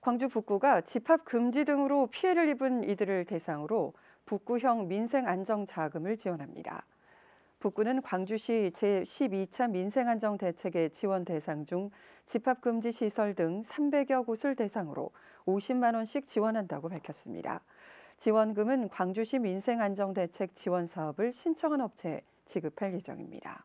광주 북구가 집합 금지 등으로 피해를 입은 이들을 대상으로 북구형 민생안정자금을 지원합니다. 북구는 광주시 제12차 민생안정 대책의 지원 대상 중 집합금지 시설 등 300여 곳을 대상으로 50만 원씩 지원한다고 밝혔습니다. 지원금은 광주시 민생안정 대책 지원 사업을 신청한 업체에 지급할 예정입니다.